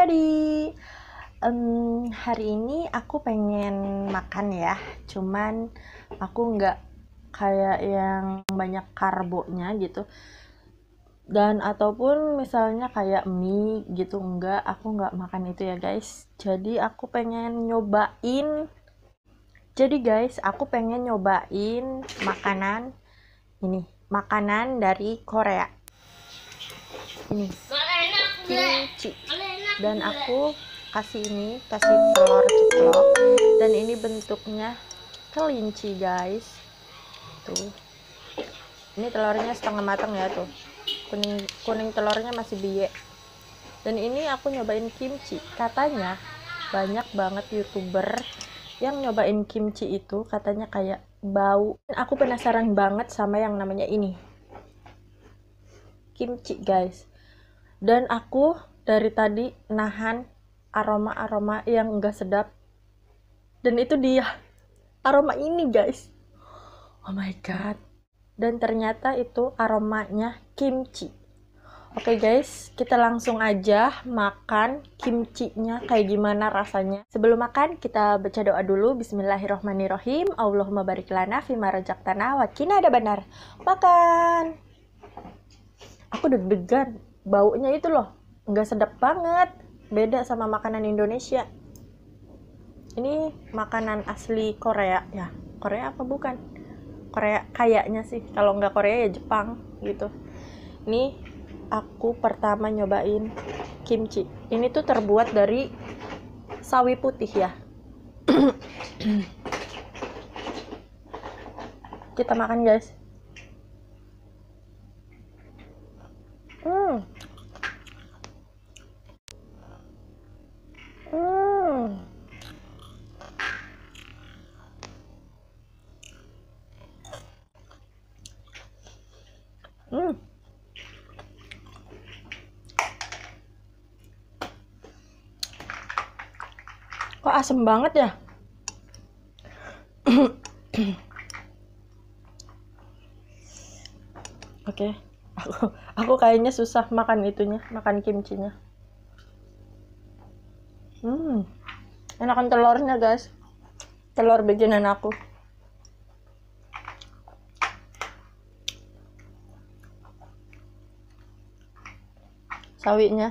everybody. Um, hari ini aku pengen makan ya, cuman aku nggak kayak yang banyak karbonya gitu. Dan ataupun misalnya kayak mie gitu enggak, aku nggak makan itu ya guys. Jadi aku pengen nyobain. Jadi guys, aku pengen nyobain makanan ini, makanan dari Korea. Ini. Kimchi dan aku kasih ini kasih telur ceplok dan ini bentuknya kelinci guys tuh ini telurnya setengah matang ya tuh kuning kuning telurnya masih biye dan ini aku nyobain kimchi katanya banyak banget youtuber yang nyobain kimchi itu katanya kayak bau aku penasaran banget sama yang namanya ini kimchi guys dan aku dari tadi nahan aroma-aroma yang enggak sedap dan itu dia aroma ini guys oh my god dan ternyata itu aromanya kimchi oke okay, guys kita langsung aja makan kimchinya kayak gimana rasanya sebelum makan kita baca doa dulu bismillahirrohmanirrohim Allahumma barik lana fima rajaktana wa kina ada benar makan aku deg-degan baunya itu loh nggak sedap banget beda sama makanan Indonesia ini makanan asli Korea ya Korea apa bukan Korea kayaknya sih kalau nggak Korea ya Jepang gitu ini aku pertama nyobain kimchi ini tuh terbuat dari sawi putih ya kita makan guys kok asem banget ya oke okay. aku aku kayaknya susah makan itunya makan kimcinya. hmm enakan telurnya guys telur bikinan aku sawinya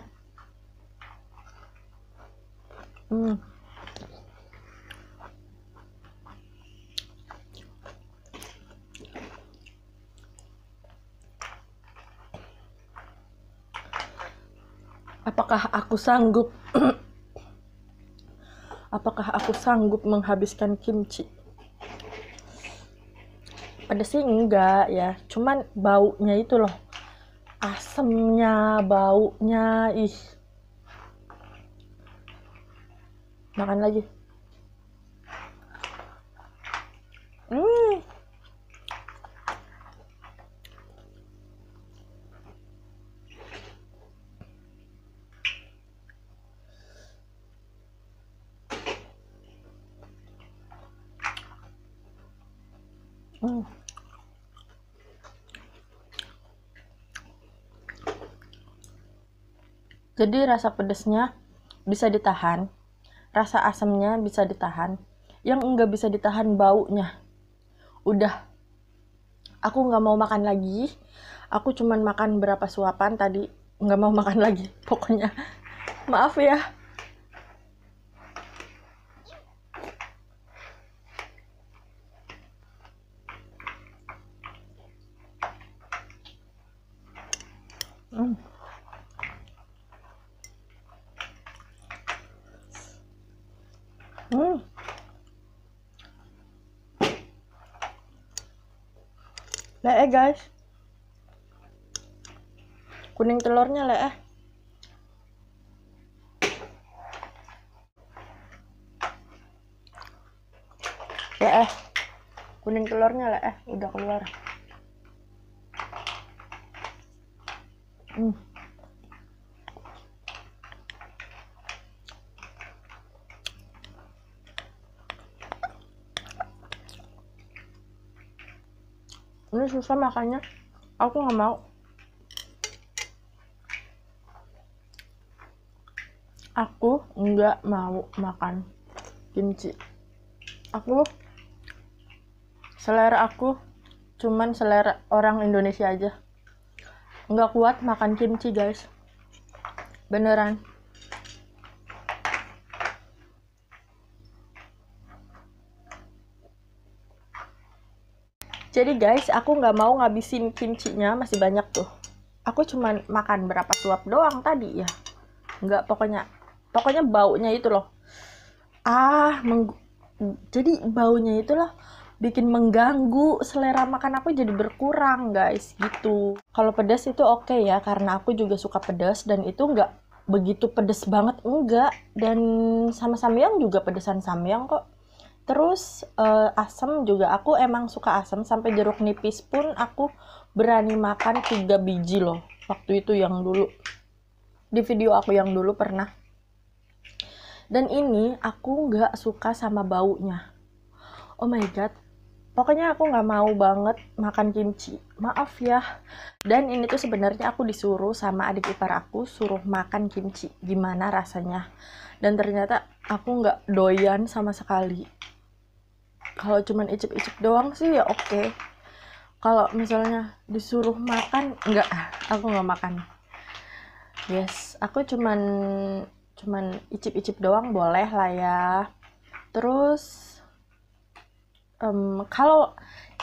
hmm Apakah aku sanggup? Apakah aku sanggup menghabiskan kimchi? Pada sih enggak ya, cuman baunya itu loh. Asemnya, baunya, ih. Makan lagi. Hmm. Jadi rasa pedesnya bisa ditahan, rasa asamnya bisa ditahan, yang enggak bisa ditahan baunya. Udah, aku nggak mau makan lagi, aku cuman makan berapa suapan tadi, nggak mau makan lagi, pokoknya. Maaf ya. Le eh guys. Kuning telurnya eh, Le eh, Kuning telurnya eh, udah keluar. Uh. Ini susah makanya Aku nggak mau. Aku nggak mau makan kimchi. Aku selera aku cuman selera orang Indonesia aja nggak kuat makan kimchi guys beneran Jadi guys, aku nggak mau ngabisin kimchinya, masih banyak tuh. Aku cuman makan berapa suap doang tadi ya. Nggak pokoknya, pokoknya baunya itu loh. Ah, jadi baunya itu loh bikin mengganggu selera makan aku jadi berkurang guys gitu kalau pedas itu oke okay ya karena aku juga suka pedas dan itu nggak begitu pedas banget enggak dan sama samyang juga pedesan samyang kok terus uh, eh, asam juga aku emang suka asam sampai jeruk nipis pun aku berani makan tiga biji loh waktu itu yang dulu di video aku yang dulu pernah dan ini aku nggak suka sama baunya oh my god pokoknya aku nggak mau banget makan kimchi maaf ya dan ini tuh sebenarnya aku disuruh sama adik ipar aku suruh makan kimchi gimana rasanya dan ternyata aku nggak doyan sama sekali kalau cuman icip-icip doang sih ya oke okay. kalau misalnya disuruh makan nggak aku nggak makan yes aku cuman cuman icip-icip doang boleh lah ya terus um, kalau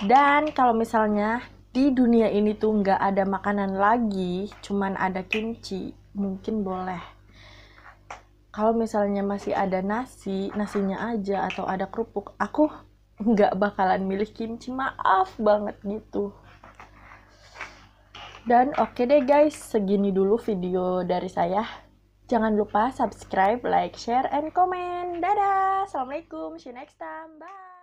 dan kalau misalnya di dunia ini tuh nggak ada makanan lagi, cuman ada kimchi, mungkin boleh. Kalau misalnya masih ada nasi, nasinya aja atau ada kerupuk, aku nggak bakalan milih kimchi, maaf banget gitu. Dan oke okay deh guys, segini dulu video dari saya. Jangan lupa subscribe, like, share, and comment. Dadah! Assalamualaikum, see you next time, bye!